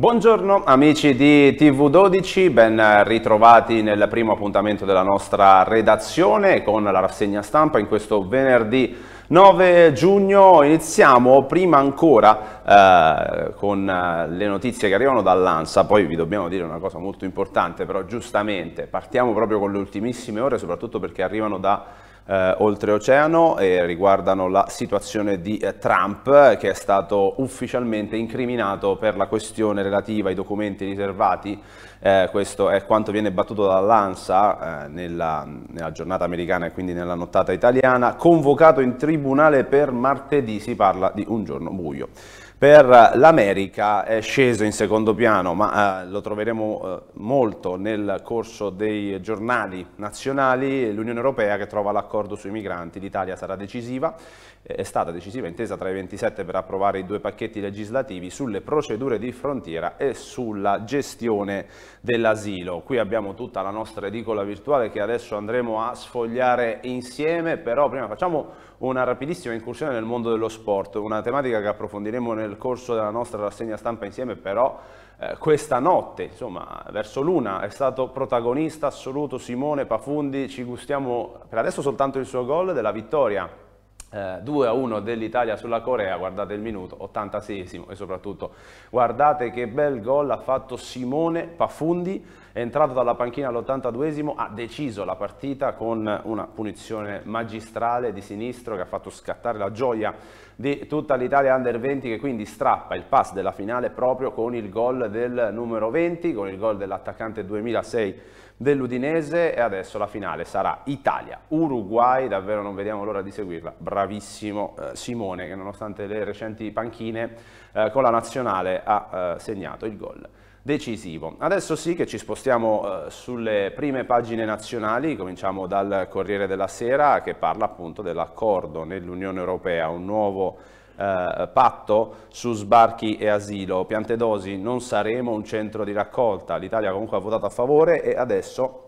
Buongiorno amici di TV12, ben ritrovati nel primo appuntamento della nostra redazione con la rassegna stampa in questo venerdì 9 giugno. Iniziamo prima ancora eh, con eh, le notizie che arrivano dall'ANSA, poi vi dobbiamo dire una cosa molto importante però giustamente, partiamo proprio con le ultimissime ore soprattutto perché arrivano da eh, oltreoceano e riguardano la situazione di eh, Trump che è stato ufficialmente incriminato per la questione relativa ai documenti riservati. Eh, questo è quanto viene battuto dall'ANSA eh, nella, nella, giornata americana e quindi nella nottata italiana. Convocato in tribunale per martedì si parla di un giorno buio. Per l'America è sceso in secondo piano, ma eh, lo troveremo eh, molto nel corso dei giornali nazionali, l'Unione Europea che trova l'accordo sui migranti, l'Italia sarà decisiva è stata decisiva intesa tra i 27 per approvare i due pacchetti legislativi sulle procedure di frontiera e sulla gestione dell'asilo. Qui abbiamo tutta la nostra edicola virtuale che adesso andremo a sfogliare insieme, però prima facciamo una rapidissima incursione nel mondo dello sport, una tematica che approfondiremo nel corso della nostra rassegna stampa insieme, però eh, questa notte, insomma, verso l'una, è stato protagonista assoluto Simone Pafundi, ci gustiamo per adesso soltanto il suo gol della vittoria 2 eh, a 1 dell'Italia sulla Corea, guardate il minuto, 86 e soprattutto guardate che bel gol ha fatto Simone Pafundi, è entrato dalla panchina all'82esimo, ha deciso la partita con una punizione magistrale di sinistro che ha fatto scattare la gioia di tutta l'Italia Under 20 che quindi strappa il pass della finale proprio con il gol del numero 20, con il gol dell'attaccante 2006 dell'Udinese e adesso la finale sarà Italia-Uruguay, davvero non vediamo l'ora di seguirla, bravissimo eh, Simone che nonostante le recenti panchine eh, con la nazionale ha eh, segnato il gol decisivo. Adesso sì che ci spostiamo eh, sulle prime pagine nazionali, cominciamo dal Corriere della Sera che parla appunto dell'accordo nell'Unione Europea, un nuovo eh, patto su sbarchi e asilo. Piante dosi, non saremo un centro di raccolta, l'Italia comunque ha votato a favore e adesso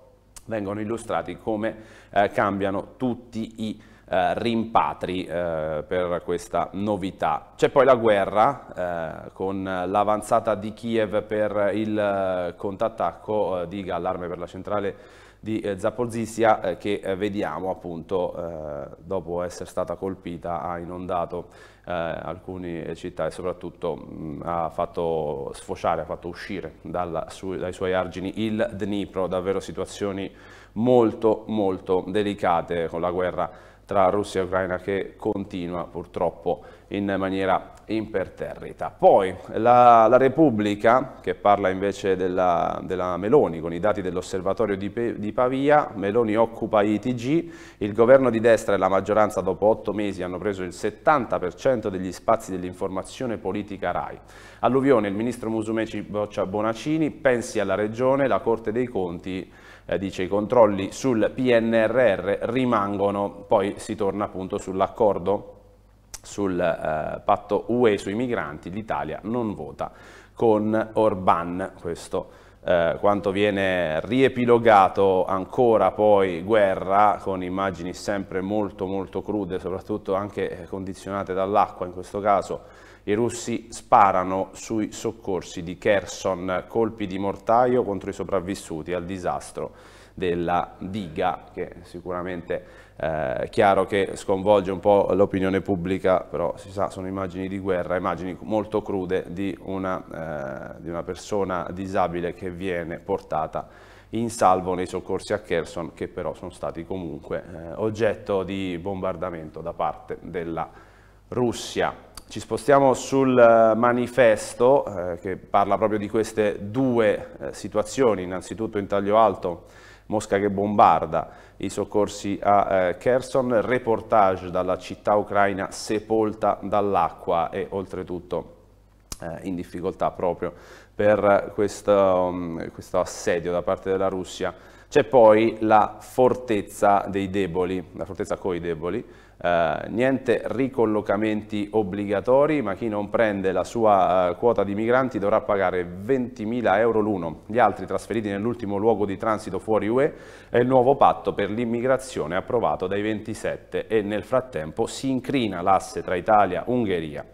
vengono illustrati come eh, cambiano tutti i eh, rimpatri eh, per questa novità. C'è poi la guerra eh, con l'avanzata di Kiev per il eh, contrattacco eh, di allarme per la centrale di eh, Zaporizia eh, che eh, vediamo appunto eh, dopo essere stata colpita ha inondato eh, alcune città e soprattutto mh, mm, ha fatto sfociare, ha fatto uscire dalla, su, dai suoi argini il Dnipro, davvero situazioni molto molto delicate con la guerra tra Russia e Ucraina che continua purtroppo in maniera imperterrita. Poi la, la Repubblica che parla invece della, della, Meloni con i dati dell'osservatorio di, di Pavia, Meloni occupa ITG, il governo di destra e la maggioranza dopo otto mesi hanno preso il 70% degli spazi dell'informazione politica RAI. Alluvione, il ministro Musumeci boccia Bonacini, pensi alla regione, la Corte dei Conti eh, dice i controlli sul PNRR rimangono, poi si torna appunto sull'accordo sul eh, patto UE sui migranti, l'Italia non vota con Orban, questo eh, quanto viene riepilogato ancora poi guerra con immagini sempre molto molto crude, soprattutto anche eh, condizionate dall'acqua, in questo caso i russi sparano sui soccorsi di Kherson, colpi di mortaio contro i sopravvissuti al disastro della diga, che sicuramente eh, è chiaro che sconvolge un po' l'opinione pubblica, però si sa, sono immagini di guerra, immagini molto crude di una, eh, di una persona disabile che viene portata in salvo nei soccorsi a Kherson, che però sono stati comunque eh, oggetto di bombardamento da parte della Russia. Ci spostiamo sul eh, manifesto eh, che parla proprio di queste due eh, situazioni, innanzitutto in taglio alto Mosca che bombarda i soccorsi a eh, Kherson, reportage dalla città ucraina sepolta dall'acqua e oltretutto eh, in difficoltà proprio per questo, um, questo assedio da parte della Russia. C'è poi la fortezza dei deboli, la fortezza coi deboli, eh, niente ricollocamenti obbligatori, ma chi non prende la sua eh, quota di migranti dovrà pagare 20.000 euro l'uno. Gli altri trasferiti nell'ultimo luogo di transito fuori UE è il nuovo patto per l'immigrazione approvato dai 27 e nel frattempo si incrina l'asse tra Italia, Ungheria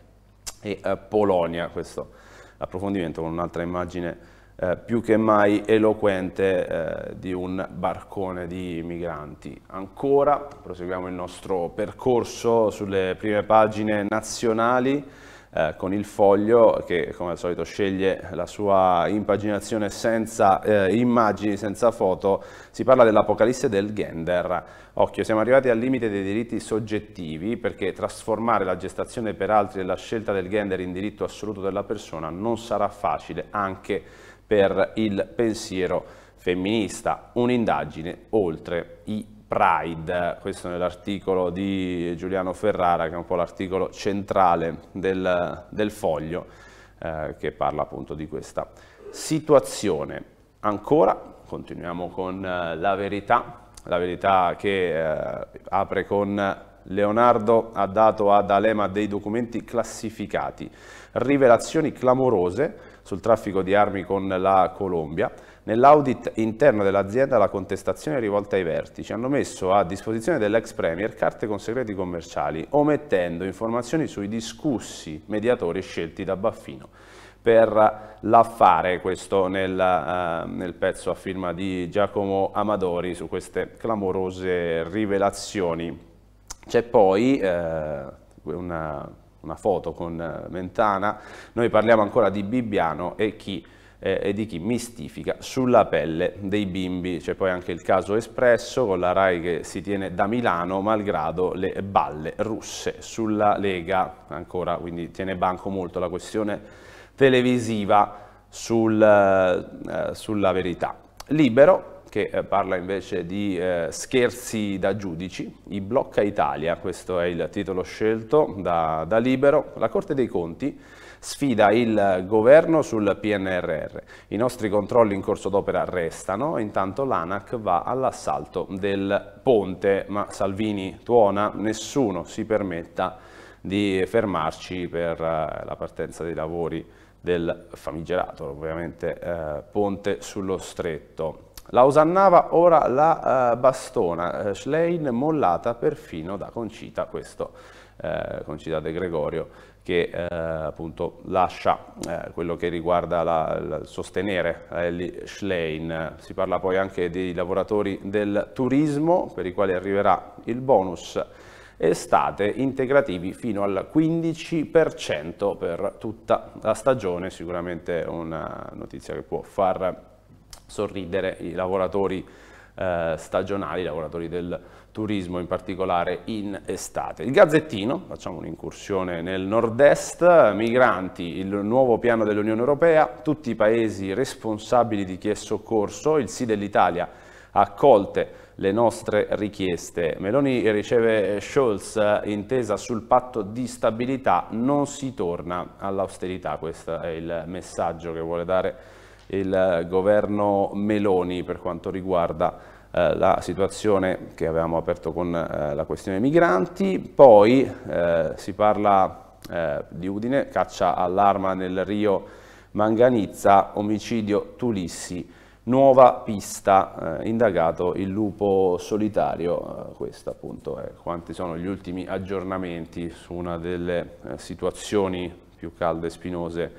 e eh, Polonia. Questo approfondimento con un'altra immagine eh, più che mai eloquente eh, di un barcone di migranti. Ancora proseguiamo il nostro percorso sulle prime pagine nazionali eh, con il foglio che come al solito sceglie la sua impaginazione senza eh, immagini, senza foto, si parla dell'apocalisse del gender. Occhio, siamo arrivati al limite dei diritti soggettivi perché trasformare la gestazione per altri e la scelta del gender in diritto assoluto della persona non sarà facile anche per per il pensiero femminista, un'indagine oltre i Pride, questo nell'articolo di Giuliano Ferrara che è un po' l'articolo centrale del, del foglio eh, che parla appunto di questa situazione. Ancora, continuiamo con eh, la verità, la verità che eh, apre con Leonardo ha dato ad Alema dei documenti classificati, rivelazioni clamorose sul traffico di armi con la Colombia. Nell'audit interno dell'azienda la contestazione è rivolta ai vertici. Hanno messo a disposizione dell'ex Premier carte con segreti commerciali, omettendo informazioni sui discussi mediatori scelti da Baffino per l'affare, questo nel, eh, nel, pezzo a firma di Giacomo Amadori su queste clamorose rivelazioni. C'è poi eh, una una foto con eh, Mentana, noi parliamo ancora di Bibbiano e, chi, eh, e di chi mistifica sulla pelle dei bimbi. C'è poi anche il caso espresso con la RAI che si tiene da Milano malgrado le balle russe sulla Lega, ancora quindi tiene banco molto la questione televisiva sul, eh, sulla verità. Libero che eh, parla invece di eh, scherzi da giudici, i blocca Italia, questo è il titolo scelto da, da Libero, la Corte dei Conti sfida il governo sul PNRR. I nostri controlli in corso d'opera restano, intanto l'ANAC va all'assalto del ponte, ma Salvini tuona, nessuno si permetta di fermarci per eh, la partenza dei lavori del famigerato, ovviamente, eh, ponte sullo stretto. La osannava ora la uh, bastona, eh, Schlein mollata perfino da Concita, questo eh, Concita De Gregorio, che eh, appunto lascia eh, quello che riguarda la, la, sostenere Ellie eh, Schlein. Si parla poi anche dei lavoratori del turismo, per i quali arriverà il bonus estate integrativi fino al 15% per tutta la stagione, sicuramente una notizia che può far sorridere i lavoratori eh, stagionali, i lavoratori del turismo in particolare in estate. Il Gazzettino, facciamo un'incursione nel nord-est, migranti, il nuovo piano dell'Unione Europea, tutti i paesi responsabili di chi è soccorso, il sì dell'Italia ha accolte le nostre richieste. Meloni riceve Scholz intesa sul patto di stabilità, non si torna all'austerità, questo è il messaggio che vuole dare il eh, governo Meloni per quanto riguarda eh, la situazione che avevamo aperto con eh, la questione migranti, poi si parla di Udine, caccia all'arma nel Rio Manganizza, omicidio Tulissi, nuova pista, eh, indagato il lupo solitario, questo appunto è quanti sono gli ultimi aggiornamenti su una delle eh, situazioni più calde e spinose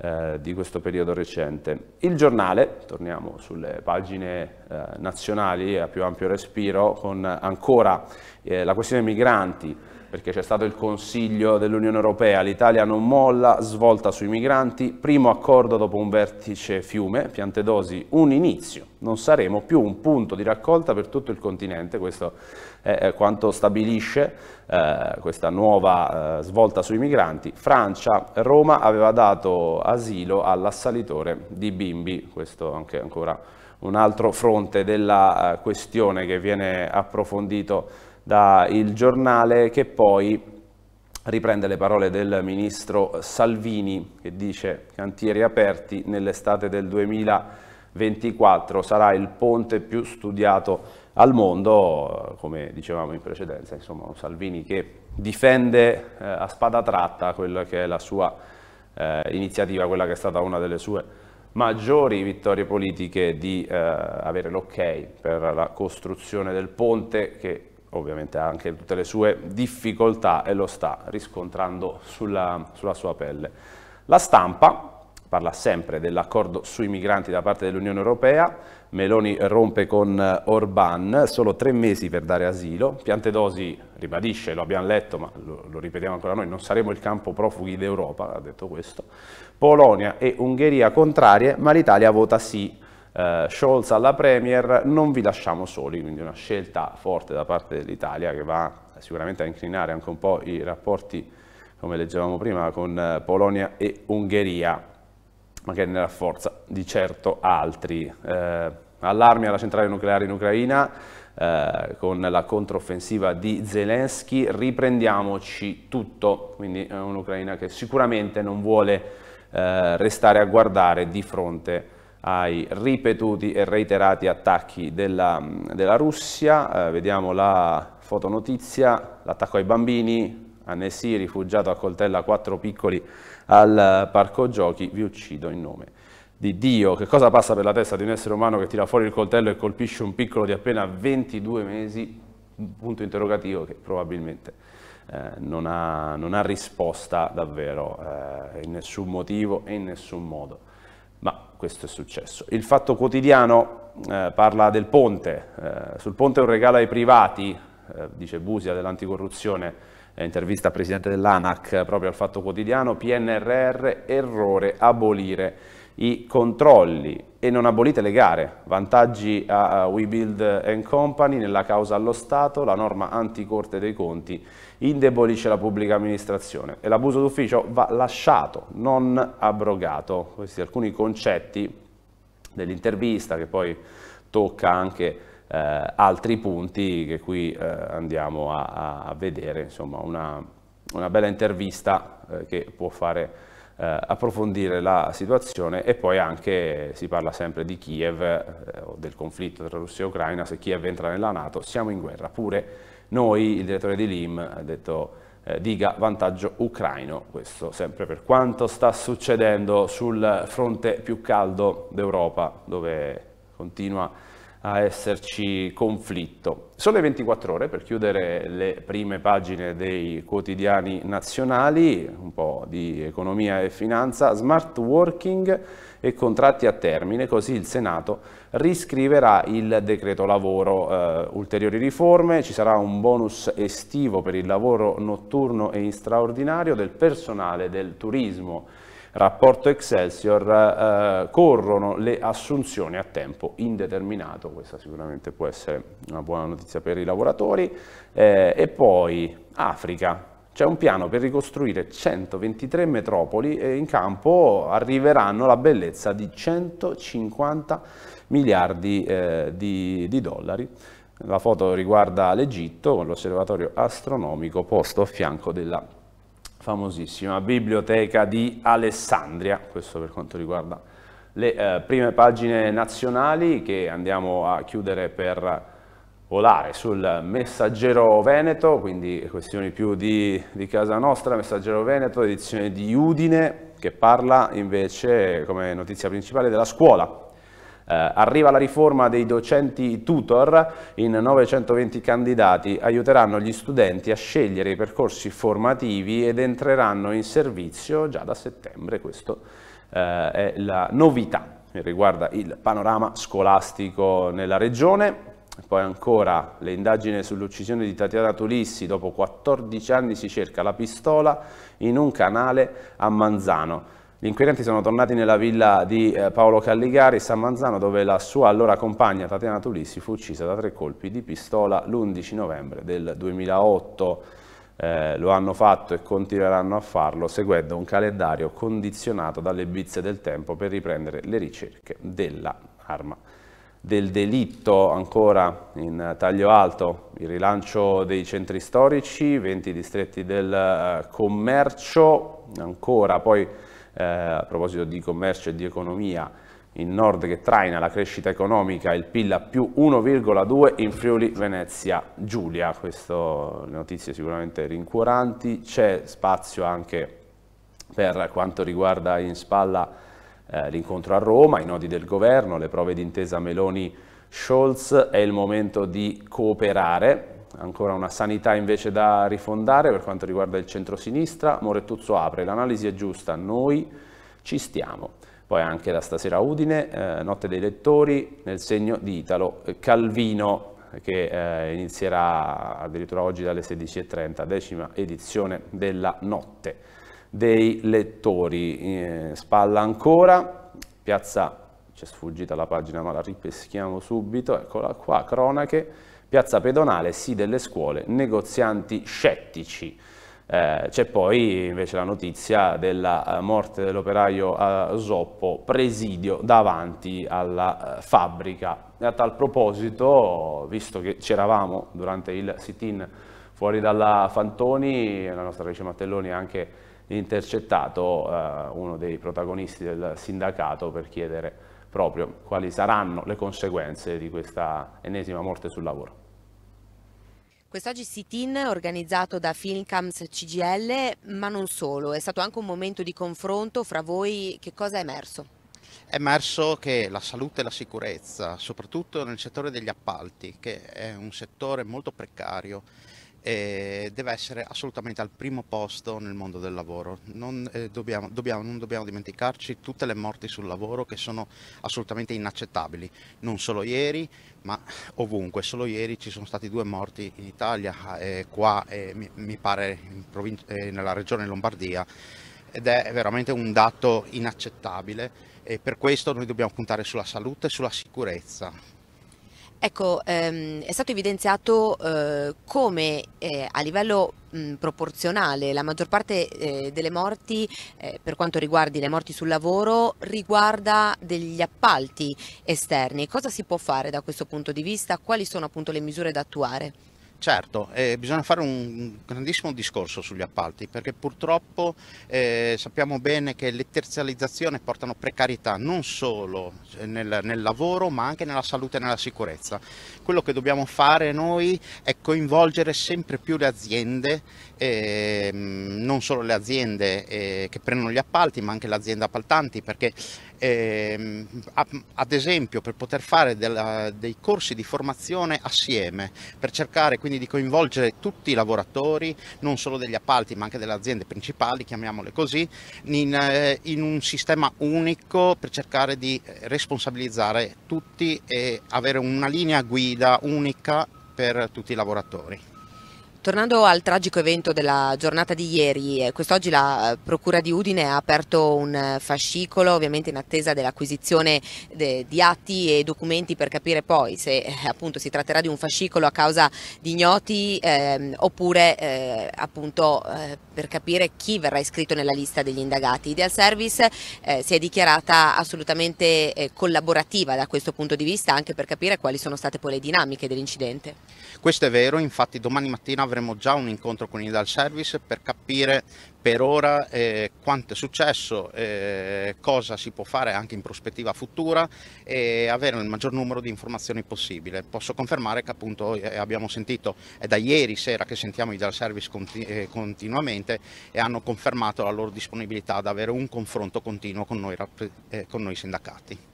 eh, di questo periodo recente. Il giornale, torniamo sulle pagine eh, nazionali a più ampio respiro, con ancora eh, la questione migranti, perché c'è stato il Consiglio dell'Unione Europea, l'Italia non molla, svolta sui migranti, primo accordo dopo un vertice fiume, piante dosi, un inizio, non saremo più un punto di raccolta per tutto il continente, questo è quanto stabilisce eh, questa nuova eh, svolta sui migranti. Francia, Roma aveva dato asilo all'assalitore di Bimbi, questo anche ancora un altro fronte della eh, questione che viene approfondito da Il Giornale che poi riprende le parole del ministro Salvini che dice cantieri aperti nell'estate del 2024 sarà il ponte più studiato al mondo, come dicevamo in precedenza, insomma Salvini che difende eh, a spada tratta quella che è la sua eh, iniziativa, quella che è stata una delle sue maggiori vittorie politiche di eh, avere l'ok per la costruzione del ponte che ovviamente ha anche tutte le sue difficoltà e lo sta riscontrando sulla, sulla sua pelle. La stampa parla sempre dell'accordo sui migranti da parte dell'Unione Europea, Meloni rompe con eh, Orban, solo tre mesi per dare asilo, Piantedosi ribadisce, lo abbiamo letto ma lo, lo ripetiamo ancora noi, non saremo il campo profughi d'Europa, ha detto questo, Polonia e Ungheria contrarie ma l'Italia vota sì eh, Scholz alla Premier, non vi lasciamo soli, quindi una scelta forte da parte dell'Italia che va sicuramente a inclinare anche un po' i rapporti, come leggevamo prima, con eh, Polonia e Ungheria, ma che ne rafforza di certo altri. Eh, allarmi alla centrale nucleare in Ucraina, eh, con la controffensiva di Zelensky, riprendiamoci tutto, quindi è un'Ucraina che sicuramente non vuole eh, restare a guardare di fronte a ai ripetuti e reiterati attacchi della, della Russia. Eh, vediamo la fotonotizia, l'attacco ai bambini, Annessi rifugiato a coltella quattro piccoli al parco giochi, vi uccido in nome di Dio. Che cosa passa per la testa di un essere umano che tira fuori il coltello e colpisce un piccolo di appena 22 mesi? Un punto interrogativo che probabilmente eh, non, ha, non, ha, risposta davvero eh, in nessun motivo e in nessun modo questo è successo. Il Fatto Quotidiano eh, parla del ponte, eh, sul ponte un regalo ai privati, eh, dice Busia dell'anticorruzione, eh, intervista al presidente dell'ANAC proprio al Fatto Quotidiano, PNRR, errore, abolire i controlli e non abolite le gare. Vantaggi a WeBuild Company nella causa allo Stato, la norma anticorte dei conti indebolisce la pubblica amministrazione e l'abuso d'ufficio va lasciato, non abrogato. Questi alcuni concetti dell'intervista che poi tocca anche eh, altri punti che qui eh, andiamo a, a, vedere, insomma una, una bella intervista eh, che può fare eh, approfondire la situazione e poi anche si parla sempre di Kiev eh, o del conflitto tra Russia e Ucraina, se Kiev entra nella Nato siamo in guerra, pure noi, il direttore di Lim ha detto eh, diga vantaggio ucraino, questo sempre per quanto sta succedendo sul fronte più caldo d'Europa dove continua a a esserci conflitto. Sono le 24 ore per chiudere le prime pagine dei quotidiani nazionali, un po' di economia e finanza, smart working e contratti a termine, così il Senato riscriverà il decreto lavoro. Eh, ulteriori riforme, ci sarà un bonus estivo per il lavoro notturno e straordinario del personale del turismo rapporto Excelsior eh, corrono le assunzioni a tempo indeterminato, questa sicuramente può essere una buona notizia per i lavoratori, eh, e poi Africa. C'è un piano per ricostruire 123 metropoli e in campo arriveranno la bellezza di 150 miliardi eh, di, di dollari. La foto riguarda l'Egitto con l'osservatorio astronomico posto a fianco della famosissima biblioteca di Alessandria, questo per quanto riguarda le eh, prime pagine nazionali che andiamo a chiudere per volare sul Messaggero Veneto, quindi questioni più di, di casa nostra, Messaggero Veneto, edizione di Udine, che parla invece come notizia principale della scuola, eh, arriva la riforma dei docenti tutor in 920 candidati, aiuteranno gli studenti a scegliere i percorsi formativi ed entreranno in servizio già da settembre, questa eh, è la novità che riguarda il panorama scolastico nella regione. Poi ancora le indagini sull'uccisione di Tatiana Tulissi, dopo 14 anni si cerca la pistola in un canale a Manzano. Gli inquirenti sono tornati nella villa di eh, Paolo Calligari, San Manzano, dove la sua allora compagna Tatiana Tulissi fu uccisa da tre colpi di pistola l'11 novembre del 2008. Eh, lo hanno fatto e continueranno a farlo seguendo un calendario condizionato dalle bizze del tempo per riprendere le ricerche dell'arma del delitto ancora in taglio alto, il rilancio dei centri storici, 20 distretti del eh, commercio, ancora poi eh, a proposito di commercio e di economia, il nord che traina la crescita economica, il PIL a più 1,2 in Friuli Venezia Giulia, queste notizie sicuramente rincuoranti, c'è spazio anche per quanto riguarda in spalla eh, l'incontro a Roma, i nodi del governo, le prove d'intesa Meloni-Scholz, è il momento di cooperare, ancora una sanità invece da rifondare per quanto riguarda il centro-sinistra, Morettuzzo apre, l'analisi è giusta, noi ci stiamo. Poi anche da stasera Udine, eh, Notte dei Lettori, nel segno di Italo Calvino, che eh, inizierà addirittura oggi dalle 16.30, decima edizione della Notte dei Lettori. Eh, spalla ancora, piazza, c'è sfuggita la pagina ma la ripeschiamo subito, eccola qua, cronache, Piazza pedonale, sì delle scuole, negozianti scettici. Eh, C'è poi invece la notizia della eh, morte dell'operaio eh, Zoppo, presidio davanti alla eh, fabbrica. A tal proposito, visto che c'eravamo durante il sit-in fuori dalla Fantoni, la nostra vice Mattelloni ha anche intercettato eh, uno dei protagonisti del sindacato per chiedere proprio quali saranno le conseguenze di questa ennesima morte sul lavoro. Quest'oggi sit-in organizzato da Filmcams CGL, ma non solo, è stato anche un momento di confronto fra voi, che cosa è emerso? È emerso che la salute e la sicurezza, soprattutto nel settore degli appalti, che è un settore molto precario, e deve essere assolutamente al primo posto nel mondo del lavoro. Non, eh, dobbiamo, dobbiamo, non, dobbiamo, dimenticarci tutte le morti sul lavoro che sono assolutamente inaccettabili, non solo ieri ma ovunque. Solo ieri ci sono stati due morti in Italia, eh, qua eh, mi, mi, pare provin- eh, nella regione Lombardia ed è veramente un dato inaccettabile e per questo noi dobbiamo puntare sulla salute e sulla sicurezza Ecco, ehm, è stato evidenziato eh, come eh, a livello mh, proporzionale la maggior parte eh, delle morti eh, per quanto riguardi le morti sul lavoro riguarda degli appalti esterni. Cosa si può fare da questo punto di vista? Quali sono appunto le misure da attuare? Certo, eh, bisogna fare un grandissimo discorso sugli appalti perché purtroppo eh, sappiamo bene che le terzializzazioni portano precarietà non solo eh, nel, nel, lavoro ma anche nella salute e nella sicurezza. Quello che dobbiamo fare noi è coinvolgere sempre più le aziende, eh, non solo le aziende eh, che prendono gli appalti ma anche le aziende appaltanti perché eh, ad esempio per poter fare della, dei corsi di formazione assieme, per cercare quindi di coinvolgere tutti i lavoratori, non solo degli appalti ma anche delle aziende principali, chiamiamole così, in, eh, in un sistema unico per cercare di responsabilizzare tutti e avere una linea guida unica per tutti i lavoratori. Tornando al tragico evento della giornata di ieri, eh, quest'oggi la eh, Procura di Udine ha aperto un eh, fascicolo, ovviamente in attesa dell'acquisizione de, di atti e documenti per capire poi se appunto si tratterà di un fascicolo a causa di ignoti eh, oppure eh, appunto eh, per capire chi verrà iscritto nella lista degli indagati. Ideal Service si è dichiarata assolutamente collaborativa da questo punto di vista anche per capire quali sono state poi le dinamiche dell'incidente. Questo è vero, infatti domani mattina avremo avremo già un incontro con il DAL Service per capire per ora eh, quanto è successo, eh, cosa si può fare anche in prospettiva futura e avere il maggior numero di informazioni possibile. Posso confermare che appunto eh, abbiamo sentito, è da ieri sera che sentiamo i DAL Service continu eh, continuamente e hanno confermato la loro disponibilità ad avere un confronto continuo con noi, eh, con noi sindacati.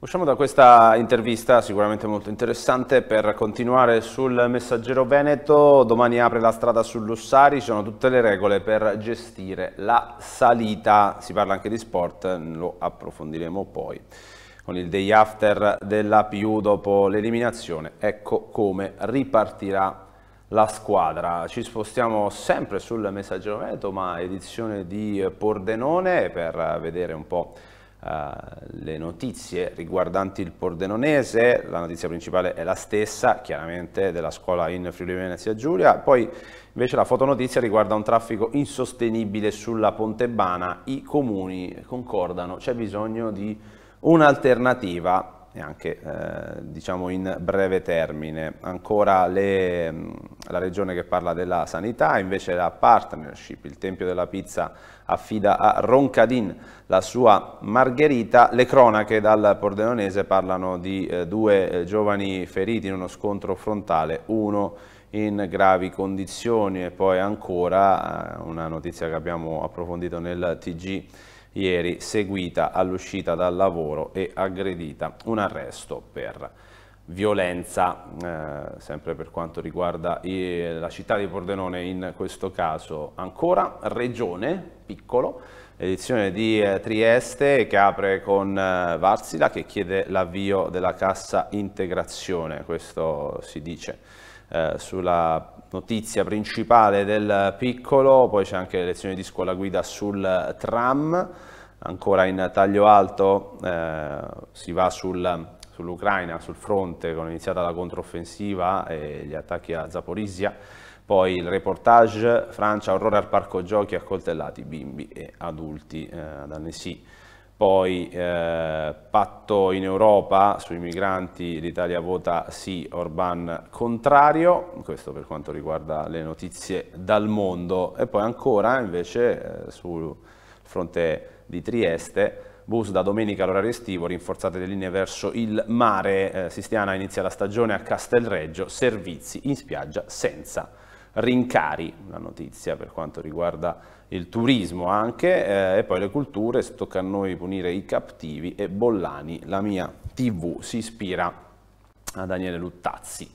Usciamo da questa intervista sicuramente molto interessante per continuare sul messaggero Veneto, domani apre la strada su Lussari, ci sono tutte le regole per gestire la salita, si parla anche di sport, lo approfondiremo poi con il day after della PU dopo l'eliminazione, ecco come ripartirà la squadra. Ci spostiamo sempre sul messaggero Veneto ma edizione di Pordenone per vedere un po' Eh, le notizie riguardanti il Pordenonese, la notizia principale è la stessa, chiaramente, della scuola in Friuli Venezia Giulia, poi invece la fotonotizia riguarda un traffico insostenibile sulla Pontebana, i comuni concordano, c'è bisogno di un'alternativa e anche eh, diciamo in breve termine. Ancora le, mm, la regione che parla della sanità, invece la partnership, il Tempio della Pizza affida a Roncadin la sua Margherita. Le cronache dal Pordenonese parlano di eh, due eh, giovani feriti in uno scontro frontale, uno in gravi condizioni e poi ancora eh, una notizia che abbiamo approfondito nel TG ieri, seguita all'uscita dal lavoro e aggredita. Un arresto per violenza, eh, sempre per quanto riguarda eh, la città di Pordenone, in questo caso ancora, regione, piccolo, edizione di eh, Trieste che apre con eh, Varsila che chiede l'avvio della cassa integrazione, questo si dice eh, sulla notizia principale del piccolo, poi c'è anche le lezioni di scuola guida sul tram, ancora in taglio alto eh, si va sul, sull'Ucraina, sul fronte, con iniziata la controffensiva e gli attacchi a Zaporizia, poi il reportage Francia, orrore al parco giochi, accoltellati bimbi e adulti eh, ad Annecy. Poi eh, patto in Europa sui migranti, l'Italia vota sì, Orban contrario, questo per quanto riguarda le notizie dal mondo. E poi ancora invece eh, sul fronte di Trieste, bus da domenica all'orario estivo, rinforzate le linee verso il mare, eh, Sistiana inizia la stagione a Castelreggio, servizi in spiaggia senza rincari, una notizia per quanto riguarda il turismo anche, eh, e poi le culture, tocca a noi punire i cattivi e Bollani, la mia tv, si ispira a Daniele Luttazzi.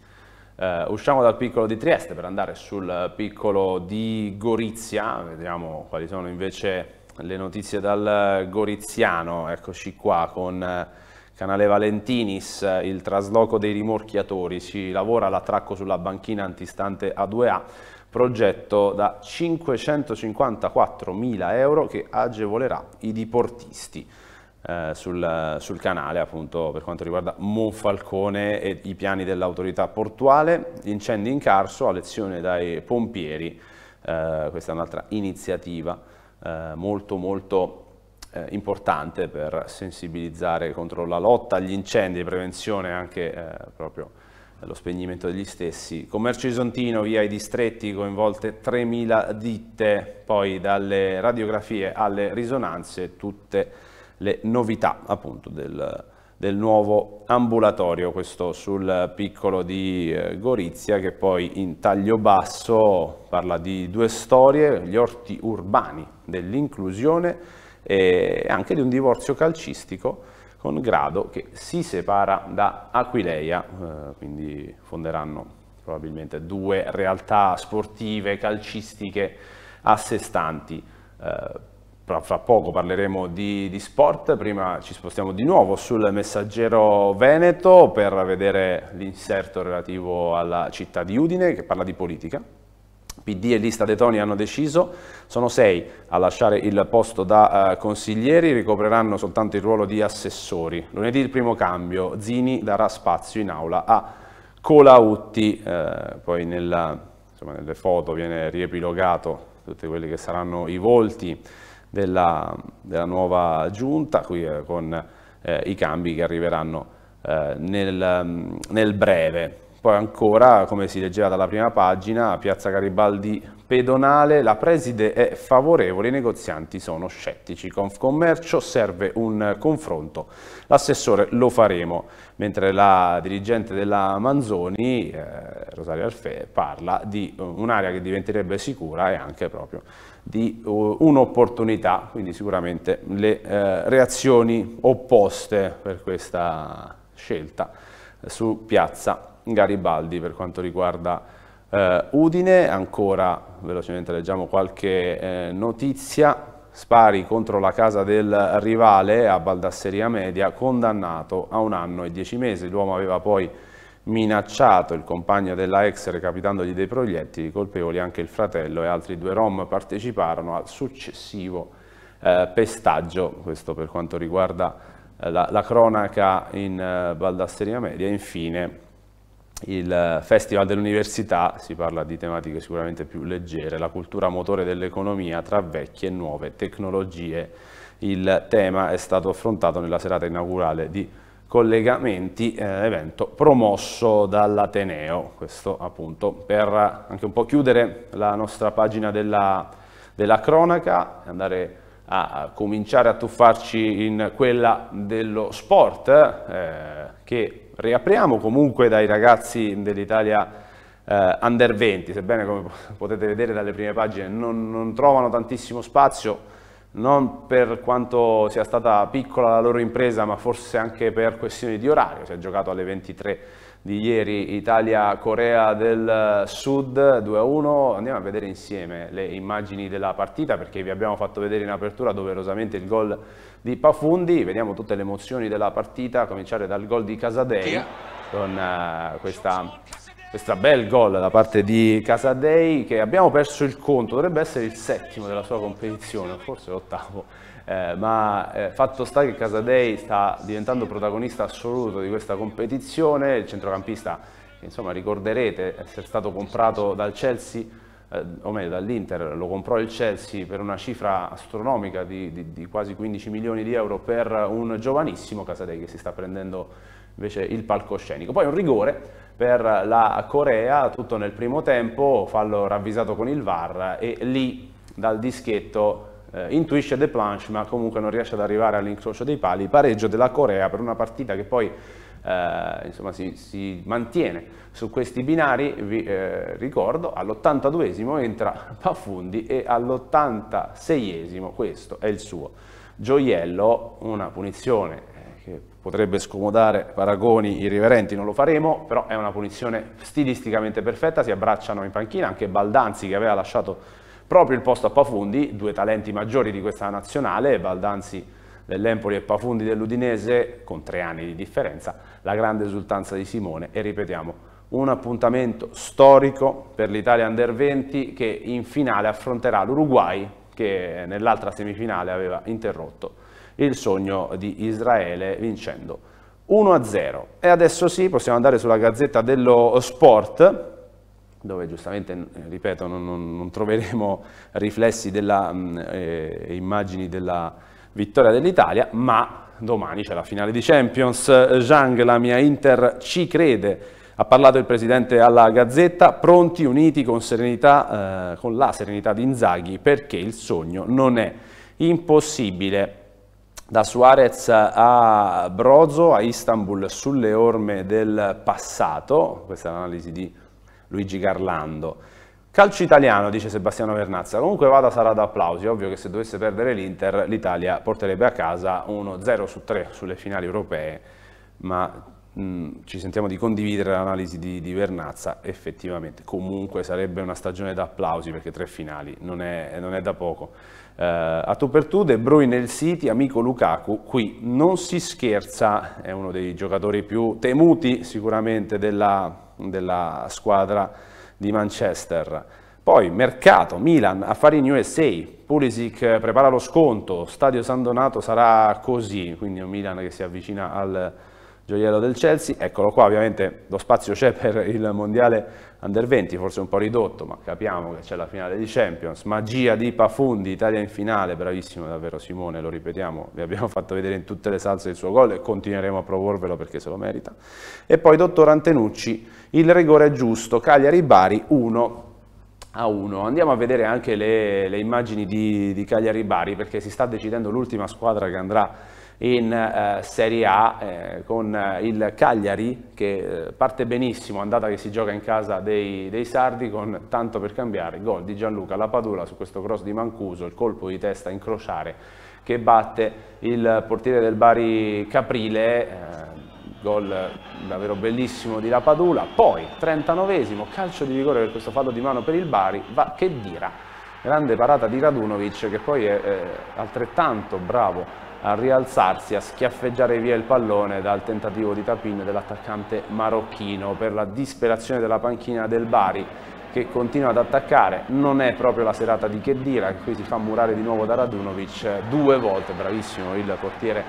Eh, usciamo dal piccolo di Trieste per andare sul piccolo di Gorizia, vediamo quali sono invece le notizie dal Goriziano, eccoci qua con... Eh, Canale Valentinis, eh, il trasloco dei rimorchiatori, si lavora l'attracco sulla banchina antistante A2A, progetto da 554.000 euro che agevolerà i diportisti. Eh, sul, sul, canale appunto per quanto riguarda Monfalcone e i piani dell'autorità portuale, incendi in Carso a lezione dai pompieri, eh, questa è un'altra iniziativa eh, molto molto eh, importante per sensibilizzare contro la lotta agli incendi, prevenzione anche eh, proprio eh, lo spegnimento degli stessi. Commercio Isontino via i distretti coinvolte 3.000 ditte, poi dalle radiografie alle risonanze tutte le novità appunto del del nuovo ambulatorio, questo sul piccolo di eh, Gorizia che poi in taglio basso parla di due storie, gli orti urbani dell'inclusione e anche di un divorzio calcistico con Grado che si separa da Aquileia, eh, quindi fonderanno probabilmente due realtà sportive calcistiche a sé stanti. Eh, fra poco parleremo di, di, sport, prima ci spostiamo di nuovo sul messaggero Veneto per vedere l'inserto relativo alla città di Udine che parla di politica. PD e lista dei Toni hanno deciso, sono sei a lasciare il posto da eh, consiglieri, ricopreranno soltanto il ruolo di assessori. Lunedì il primo cambio, Zini darà spazio in aula a Colautti, eh, poi nella, insomma, nelle foto viene riepilogato tutti quelli che saranno i volti della, della nuova giunta, qui eh, con eh, i cambi che arriveranno eh, nel, mm, nel breve. Poi ancora, come si leggeva dalla prima pagina, Piazza Garibaldi pedonale, la preside è favorevole, i negozianti sono scettici. Confcommercio serve un confronto, l'assessore lo faremo, mentre la dirigente della Manzoni, eh, Rosario Alfè, parla di un'area che diventerebbe sicura e anche proprio di uh, un'opportunità, quindi sicuramente le eh, reazioni opposte per questa scelta su piazza Garibaldi per quanto riguarda eh, Udine, ancora velocemente leggiamo qualche eh, notizia, Spari contro la casa del rivale a Baldasseria Media, condannato a un anno e dieci mesi, l'uomo aveva poi minacciato il compagno della ex recapitandogli dei proiettili colpevoli anche il fratello e altri due rom parteciparono al successivo eh, pestaggio questo per quanto riguarda eh, la, la, cronaca in eh, Baldasseria Media infine il Festival dell'Università, si parla di tematiche sicuramente più leggere, la cultura motore dell'economia tra vecchie e nuove tecnologie. Il tema è stato affrontato nella serata inaugurale di collegamenti, eh, evento promosso dall'Ateneo, questo appunto per anche un po' chiudere la nostra pagina della, della cronaca e andare a cominciare a tuffarci in quella dello sport eh, che riapriamo comunque dai ragazzi dell'Italia eh, under 20, sebbene come potete vedere dalle prime pagine non, non, trovano tantissimo spazio, non per quanto sia stata piccola la loro impresa, ma forse anche per questioni di orario, si è giocato alle 23 di ieri Italia-Corea del Sud 2-1. Andiamo a vedere insieme le immagini della partita perché vi abbiamo fatto vedere in apertura doverosamente il gol di Pafundi. Vediamo tutte le emozioni della partita, a cominciare dal gol di Casadei con eh, questa questa bel gol da parte di Casadei che abbiamo perso il conto, dovrebbe essere il settimo della sua competizione, forse l'ottavo eh, ma eh, fatto sta che Casadei sta diventando protagonista assoluto di questa competizione, il centrocampista che insomma ricorderete essere stato comprato dal Chelsea, eh, o meglio dall'Inter, lo comprò il Chelsea per una cifra astronomica di, di, di quasi 15 milioni di euro per un giovanissimo Casadei che si sta prendendo invece il palcoscenico. Poi un rigore per la Corea, tutto nel primo tempo, fallo ravvisato con il VAR e lì dal dischetto eh, intuisce De Planche ma comunque non riesce ad arrivare all'incrocio dei pali, pareggio della Corea per una partita che poi eh, insomma, si, si, mantiene su questi binari, vi eh, ricordo, all'82esimo entra Paffundi e all'86esimo, questo è il suo gioiello, una punizione eh, che potrebbe scomodare paragoni irriverenti, non lo faremo, però è una punizione stilisticamente perfetta, si abbracciano in panchina, anche Baldanzi che aveva lasciato proprio il posto a Pafundi, due talenti maggiori di questa nazionale, Baldanzi dell'Empoli e Pafundi dell'Udinese, con tre anni di differenza, la grande esultanza di Simone e ripetiamo, un appuntamento storico per l'Italia Under 20 che in finale affronterà l'Uruguay che nell'altra semifinale aveva interrotto il sogno di Israele vincendo 1-0. E adesso sì, possiamo andare sulla Gazzetta dello Sport dove giustamente, eh, ripeto, non, non, non troveremo riflessi e mm, eh, immagini della vittoria dell'Italia, ma domani c'è la finale di Champions. Zhang, la mia Inter, ci crede. Ha parlato il presidente alla Gazzetta, pronti, uniti con, serenità, eh, con la serenità di Inzaghi, perché il sogno non è impossibile. Da Suarez a Brozo, a Istanbul, sulle orme del passato, questa è l'analisi di Luigi Garlando. Calcio italiano, dice Sebastiano Vernazza, comunque vada sarà da applausi, ovvio che se dovesse perdere l'Inter l'Italia porterebbe a casa 1-0 su 3 sulle finali europee, ma mh, mm, ci sentiamo di condividere l'analisi di, di, Vernazza, effettivamente comunque sarebbe una stagione da applausi perché tre finali, non è, non è da poco. Eh, a tu per tu, De Bruyne nel City, amico Lukaku, qui non si scherza, è uno dei giocatori più temuti sicuramente della della squadra di Manchester. Poi mercato, Milan, affari in USA, Pulisic prepara lo sconto, Stadio San Donato sarà così, quindi un Milan che si avvicina al gioiello del Chelsea, eccolo qua, ovviamente lo spazio c'è per il mondiale under 20, forse un po' ridotto, ma capiamo che c'è la finale di Champions, magia di Pafundi, Italia in finale, bravissimo davvero Simone, lo ripetiamo, vi abbiamo fatto vedere in tutte le salse il suo gol e continueremo a proporvelo perché se lo merita. E poi dottor Antenucci, il rigore è giusto, Cagliari-Bari 1 a 1. Andiamo a vedere anche le, le immagini di, di Cagliari-Bari perché si sta decidendo l'ultima squadra che andrà in eh, Serie A eh, con eh, il Cagliari che parte benissimo, andata che si gioca in casa dei, dei Sardi con tanto per cambiare, gol di Gianluca Lapadula su questo cross di Mancuso, il colpo di testa in crociare che batte il portiere del Bari Caprile, eh, gol davvero bellissimo di Lapadula, poi 39esimo calcio di rigore per questo fallo di mano per il Bari, va che dira, grande parata di Radunovic che poi è eh, altrettanto bravo a rialzarsi, a schiaffeggiare via il pallone dal tentativo di tapin dell'attaccante marocchino per la disperazione della panchina del Bari che continua ad attaccare, non è proprio la serata di Chedira che qui si fa murare di nuovo da Radunovic due volte, bravissimo il portiere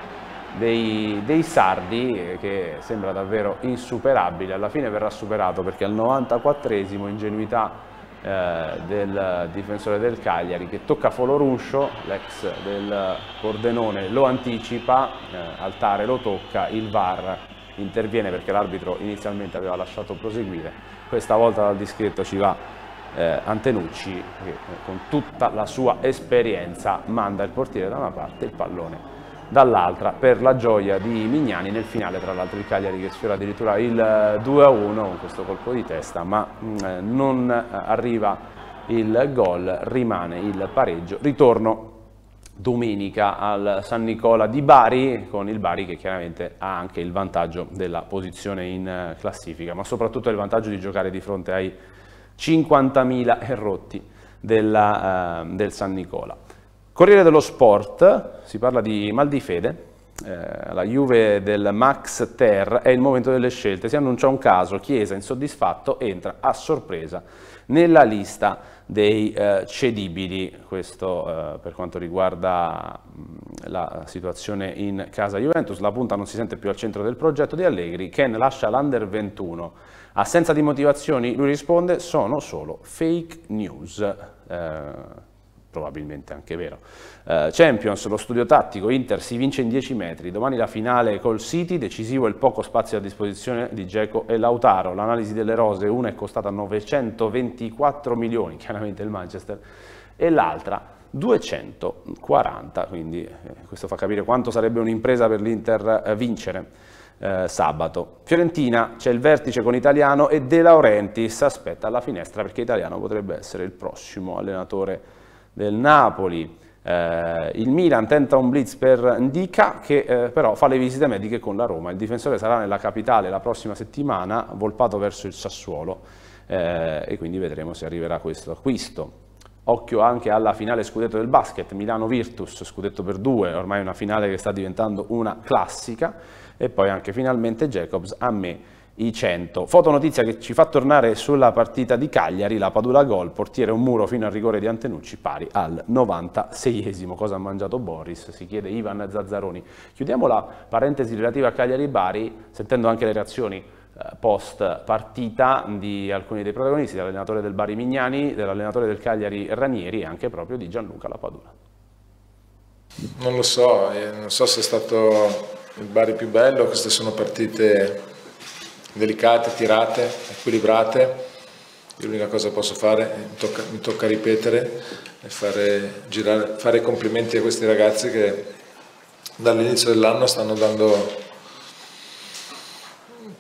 dei, dei, sardi che sembra davvero insuperabile alla fine verrà superato perché al 94esimo ingenuità eh, del difensore del Cagliari che tocca Foloruscio, l'ex del Pordenone lo anticipa, eh, Altare lo tocca, il VAR interviene perché l'arbitro inizialmente aveva lasciato proseguire, questa volta dal discreto ci va eh, Antenucci che eh, con tutta la sua esperienza manda il portiere da una parte il pallone dall'altra per la gioia di Mignani nel finale tra l'altro il Cagliari che sfiora addirittura il 2-1 eh, con questo colpo di testa ma mm, eh, non eh, arriva il gol, rimane il pareggio, ritorno domenica al San Nicola di Bari con il Bari che chiaramente ha anche il vantaggio della posizione in classifica ma soprattutto il vantaggio di giocare di fronte ai 50.000 errotti della, eh, del San Nicola. Corriere dello Sport, si parla di mal di fede, eh, la Juve del Max Ter è il momento delle scelte, si annuncia un caso, Chiesa insoddisfatto entra a sorpresa nella lista dei eh, cedibili, questo eh, per quanto riguarda mh, la situazione in casa Juventus, la punta non si sente più al centro del progetto di Allegri, Ken lascia l'Under 21, assenza di motivazioni, lui risponde sono solo fake news eh, probabilmente anche vero. Uh, Champions, lo studio tattico, Inter si vince in 10 metri, domani la finale col City, decisivo il poco spazio a disposizione di Geco e Lautaro, l'analisi delle rose, una è costata 924 milioni, chiaramente il Manchester, e l'altra 240, quindi eh, questo fa capire quanto sarebbe un'impresa per l'Inter eh, vincere. Eh, sabato. Fiorentina c'è il vertice con Italiano e De Laurentiis aspetta alla finestra perché Italiano potrebbe essere il prossimo allenatore del Napoli, eh, il Milan tenta un blitz per Ndica che eh, però fa le visite mediche con la Roma. Il difensore sarà nella capitale la prossima settimana, volpato verso il Sassuolo eh, e quindi vedremo se arriverà questo acquisto. Occhio anche alla finale scudetto del basket, Milano-Virtus, scudetto per due, ormai una finale che sta diventando una classica. E poi anche finalmente Jacobs a me i 100. Fotonotizia che ci fa tornare sulla partita di Cagliari, la Padula gol, portiere un muro fino al rigore di Antenucci pari al 96esimo. Cosa ha mangiato Boris? Si chiede Ivan Zazzaroni. Chiudiamo la parentesi relativa a Cagliari-Bari, sentendo anche le reazioni eh, post partita di alcuni dei protagonisti, dell'allenatore del Bari Mignani, dell'allenatore del Cagliari Ranieri e anche proprio di Gianluca Lapadula. Non lo so, eh, non so se è stato il Bari più bello, queste sono partite delicate, tirate, equilibrate. Io l'unica cosa che posso fare, mi tocca, mi tocca ripetere, è fare, girare, fare complimenti a questi ragazzi che dall'inizio dell'anno stanno dando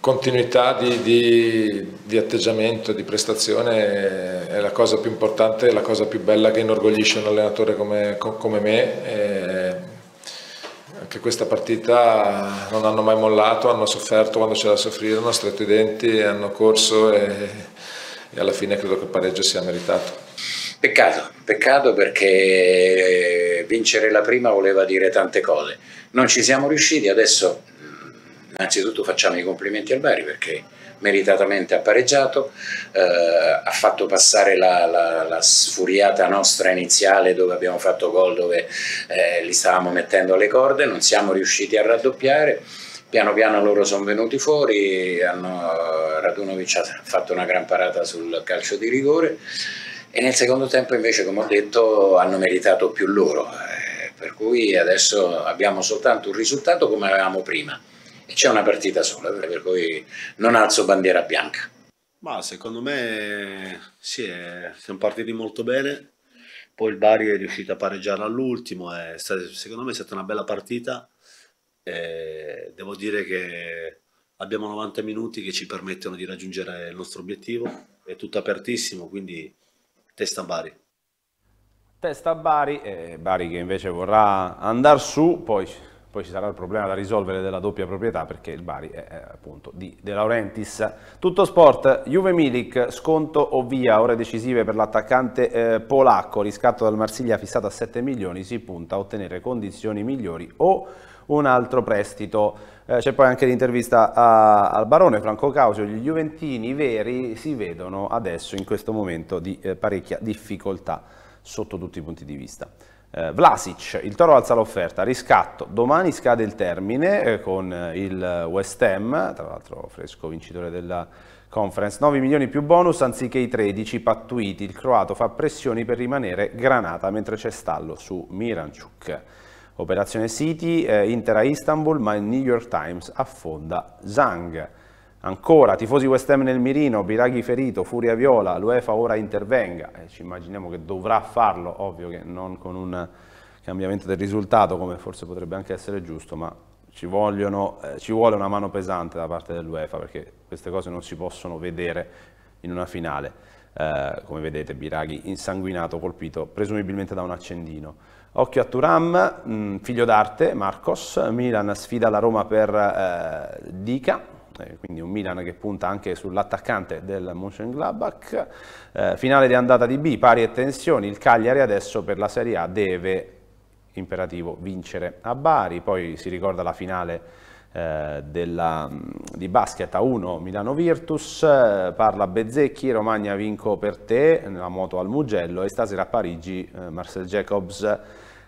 continuità di, di, di, atteggiamento, di prestazione è la cosa più importante, è la cosa più bella che inorgoglisce un allenatore come, come me. E, eh, anche questa partita non hanno mai mollato, hanno sofferto quando c'era da soffrire, hanno stretto i denti, hanno corso e, e alla fine credo che il pareggio sia meritato. Peccato, peccato perché eh, vincere la prima voleva dire tante cose. Non ci siamo riusciti, adesso mm, innanzitutto facciamo i complimenti al Bari perché meritatamente ha pareggiato, eh, ha fatto passare la, la, la, sfuriata nostra iniziale dove abbiamo fatto gol, dove eh, li stavamo mettendo alle corde, non siamo riusciti a raddoppiare, piano piano loro sono venuti fuori, hanno, Radunovic ha fatto una gran parata sul calcio di rigore e nel secondo tempo invece come ho detto hanno meritato più loro, eh, per cui adesso abbiamo soltanto un risultato come avevamo prima c'è una partita sola, per cui non alzo bandiera bianca. Ma secondo me sì, è, siamo partiti molto bene, poi il Bari è riuscito a pareggiare all'ultimo, secondo me è stata una bella partita, e devo dire che abbiamo 90 minuti che ci permettono di raggiungere il nostro obiettivo, è tutto apertissimo, quindi testa a Bari. Testa a Bari, eh, Bari che invece vorrà andare su, poi poi ci sarà il problema da risolvere della doppia proprietà perché il Bari è appunto di De Laurentiis. Tutto sport, Juve Milik, sconto o via, ore decisive per l'attaccante eh, polacco, riscatto dal Marsiglia fissato a 7 milioni, si punta a ottenere condizioni migliori o un altro prestito. Eh, C'è poi anche l'intervista al barone Franco Causio, gli Juventini veri si vedono adesso in questo momento di eh, parecchia difficoltà sotto tutti i punti di vista. Eh, Vlasic, il Toro alza l'offerta, riscatto, domani scade il termine eh, con eh, il West Ham, tra l'altro fresco vincitore della Conference, 9 milioni più bonus anziché i 13 pattuiti, il croato fa pressioni per rimanere granata mentre c'è stallo su Miranchuk. Operazione City, eh, Intera Istanbul, ma il New York Times affonda Zang. Ancora, tifosi West Ham nel mirino, Biraghi ferito, Furia Viola, l'UEFA ora intervenga. E eh, ci immaginiamo che dovrà farlo, ovvio che non con un eh, cambiamento del risultato, come forse potrebbe anche essere giusto, ma ci, vogliono, eh, ci vuole una mano pesante da parte dell'UEFA, perché queste cose non si possono vedere in una finale. Eh, come vedete, Biraghi insanguinato, colpito presumibilmente da un accendino. Occhio a Turam, mm, figlio d'arte, Marcos, Milan sfida la Roma per eh, Dica, eh, quindi un Milan che punta anche sull'attaccante del Mönchengladbach. Eh, finale di andata di B, pari e tensioni, il Cagliari adesso per la Serie A deve, imperativo, vincere a Bari, poi si ricorda la finale eh, della, mm, di basket a 1 Milano-Virtus, eh, parla Bezzecchi, Romagna vinco per te, nella moto al Mugello e stasera a Parigi Marcel Jacobs,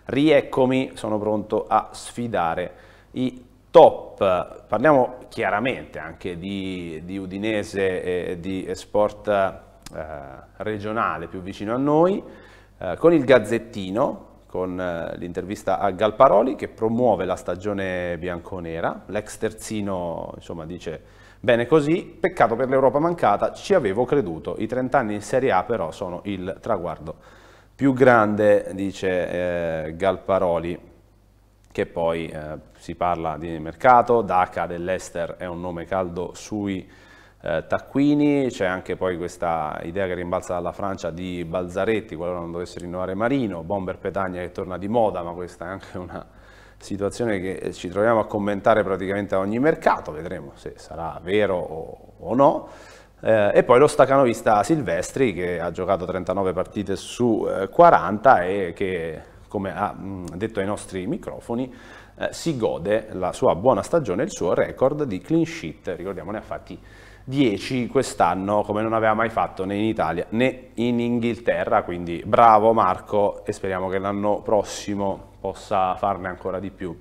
rieccomi, sono pronto a sfidare i top, parliamo chiaramente anche di, di Udinese e di sport eh, regionale più vicino a noi, eh, con il Gazzettino, con eh, l'intervista a Galparoli che promuove la stagione bianconera, l'ex terzino insomma dice bene così, peccato per l'Europa mancata, ci avevo creduto, i 30 anni in Serie A però sono il traguardo più grande, dice eh, Galparoli che poi eh, si parla di mercato, DACA dell'Ester è un nome caldo sui eh, taccuini, c'è anche poi questa idea che rimbalza dalla Francia di Balzaretti, qualora non dovesse rinnovare Marino, Bomber Petagna che torna di moda, ma questa è anche una situazione che ci troviamo a commentare praticamente a ogni mercato, vedremo se sarà vero o, o no. Eh, e poi lo stacanovista Silvestri che ha giocato 39 partite su eh, 40 e che come ha detto ai nostri microfoni, eh, si gode la sua buona stagione, il suo record di clean sheet, ricordiamo ne ha fatti 10 quest'anno come non aveva mai fatto né in Italia né in Inghilterra, quindi bravo Marco e speriamo che l'anno prossimo possa farne ancora di più.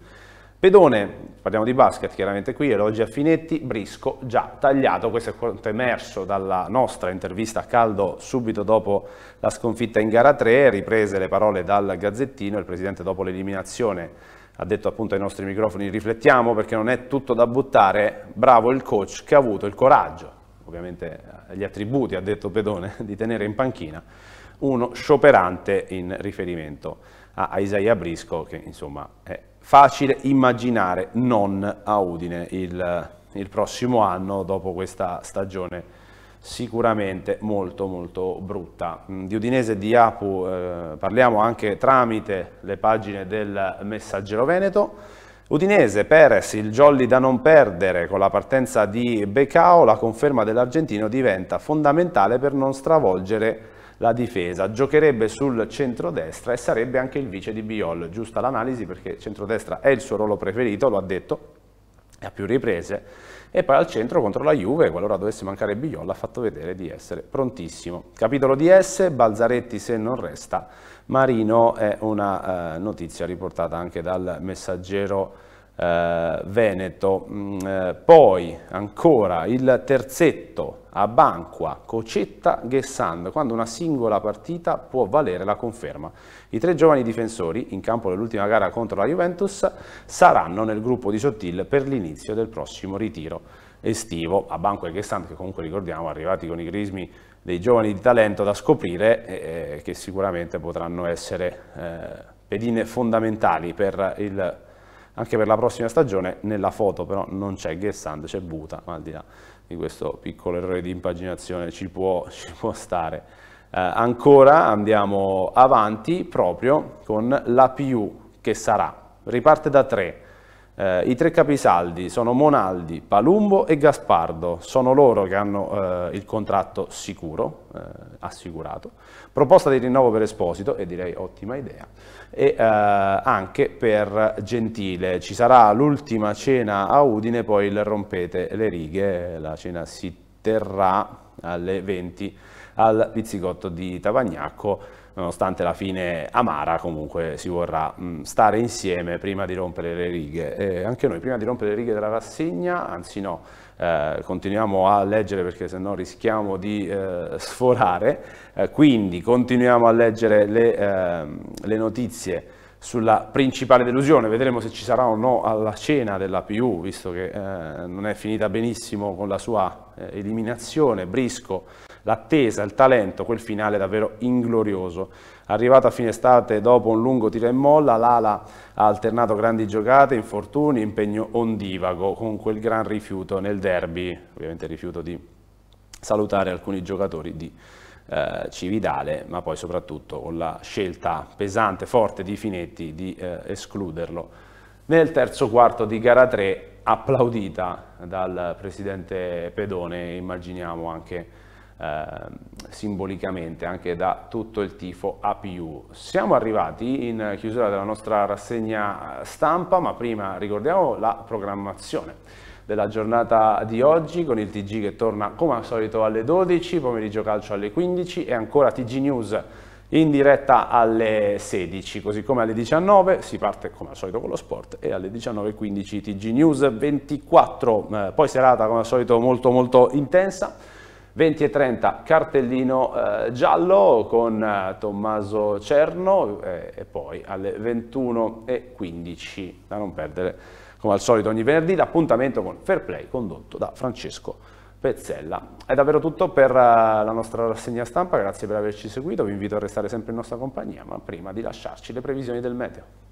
Pedone, parliamo di basket chiaramente qui, elogi a Finetti, Brisco già tagliato, questo è quanto emerso dalla nostra intervista a caldo subito dopo la sconfitta in gara 3, riprese le parole dal Gazzettino, il Presidente dopo l'eliminazione ha detto appunto ai nostri microfoni riflettiamo perché non è tutto da buttare, bravo il coach che ha avuto il coraggio, ovviamente gli attributi ha detto Pedone, di tenere in panchina uno scioperante in riferimento a Isaiah Brisco che insomma è facile immaginare non a Udine il, il prossimo anno dopo questa stagione sicuramente molto molto brutta. Mm, di Udinese e di Apu eh, parliamo anche tramite le pagine del Messaggero Veneto. Udinese, Perez, il jolly da non perdere con la partenza di Becao, la conferma dell'argentino diventa fondamentale per non stravolgere la difesa, giocherebbe sul centrodestra e sarebbe anche il vice di Biol, giusta l'analisi perché centrodestra è il suo ruolo preferito, lo ha detto, a più riprese, e poi al centro contro la Juve, qualora dovesse mancare Biol, ha fatto vedere di essere prontissimo. Capitolo DS, Balzaretti se non resta, Marino è una eh, notizia riportata anche dal messaggero eh, Veneto. Mm, eh, poi ancora il terzetto a Banqua, Cocetta, Ghessand, quando una singola partita può valere la conferma. I tre giovani difensori, in campo dell'ultima gara contro la Juventus, saranno nel gruppo di Sottil per l'inizio del prossimo ritiro estivo a Banqua e Ghessand, che comunque ricordiamo arrivati con i crismi dei giovani di talento da scoprire eh, eh che sicuramente potranno essere eh, pedine fondamentali per il anche per la prossima stagione. Nella foto però non c'è Gessand, c'è Buta, ma al di là di questo piccolo errore di impaginazione ci può, ci può stare. Eh, ancora andiamo avanti proprio con la PU che sarà. Riparte da tre. Eh, I tre capisaldi sono Monaldi, Palumbo e Gaspardo, sono loro che hanno eh, il contratto sicuro, eh, assicurato. Proposta di rinnovo per Esposito, e direi ottima idea, e eh, anche per Gentile. Ci sarà l'ultima cena a Udine, poi il rompete le righe, la cena si terrà alle 20 al pizzicotto di Tavagnacco nonostante la fine amara, comunque si vorrà mh, mm, stare insieme prima di rompere le righe. E anche noi, prima di rompere le righe della rassegna, anzi no, eh, continuiamo a leggere perché sennò rischiamo di eh, sforare, eh, quindi continuiamo a leggere le, ehm, le, notizie sulla principale delusione, vedremo se ci sarà o no alla cena della PU, visto che eh, non è finita benissimo con la sua eh, eliminazione, Brisco, l'attesa, il talento, quel finale davvero inglorioso. Arrivata a fine estate dopo un lungo tiro e molla, l'ala ha alternato grandi giocate, infortuni, impegno ondivago con quel gran rifiuto nel derby, ovviamente rifiuto di salutare alcuni giocatori di eh, Cividale, ma poi soprattutto con la scelta pesante, forte di Finetti di eh, escluderlo. Nel terzo quarto di gara 3, applaudita dal presidente Pedone, immaginiamo anche Ehm, simbolicamente anche da tutto il tifo APU. Siamo arrivati in chiusura della nostra rassegna stampa, ma prima ricordiamo la programmazione della giornata di oggi con il TG che torna come al solito alle 12, pomeriggio calcio alle 15 e ancora TG News in diretta alle 16, così come alle 19 si parte come al solito con lo sport e alle 19.15 TG News 24, eh, poi serata come al solito molto molto intensa 20.30 cartellino eh, giallo con eh, Tommaso Cerno eh, e poi alle 21.15 da non perdere come al solito ogni venerdì l'appuntamento con Fair Play condotto da Francesco Pezzella. È davvero tutto per eh, la nostra rassegna stampa, grazie per averci seguito, vi invito a restare sempre in nostra compagnia, ma prima di lasciarci le previsioni del meteo.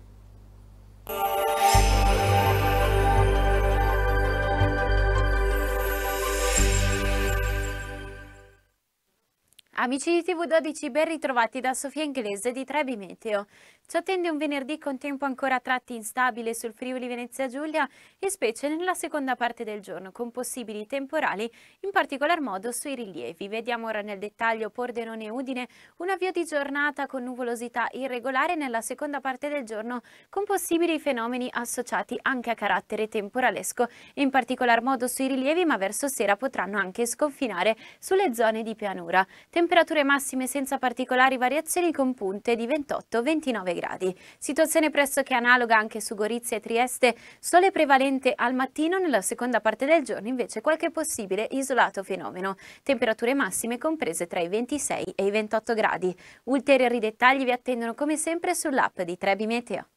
Amici di TV12, ben ritrovati da Sofia Inglese di Trebi Meteo. Ci attende un venerdì con tempo ancora a tratti instabile sul Friuli Venezia Giulia e specie nella seconda parte del giorno, con possibili temporali, in particolar modo sui rilievi. Vediamo ora nel dettaglio Pordenone e Udine, un avvio di giornata con nuvolosità irregolare nella seconda parte del giorno, con possibili fenomeni associati anche a carattere temporalesco, in particolar modo sui rilievi, ma verso sera potranno anche sconfinare sulle zone di pianura. Temper Temperature massime senza particolari variazioni con punte di 28-29 gradi. Situazione pressoché analoga anche su Gorizia e Trieste, sole prevalente al mattino, nella seconda parte del giorno invece qualche possibile isolato fenomeno. Temperature massime comprese tra i 26 e i 28 gradi. Ulteriori dettagli vi attendono come sempre sull'app di Trebi Meteo.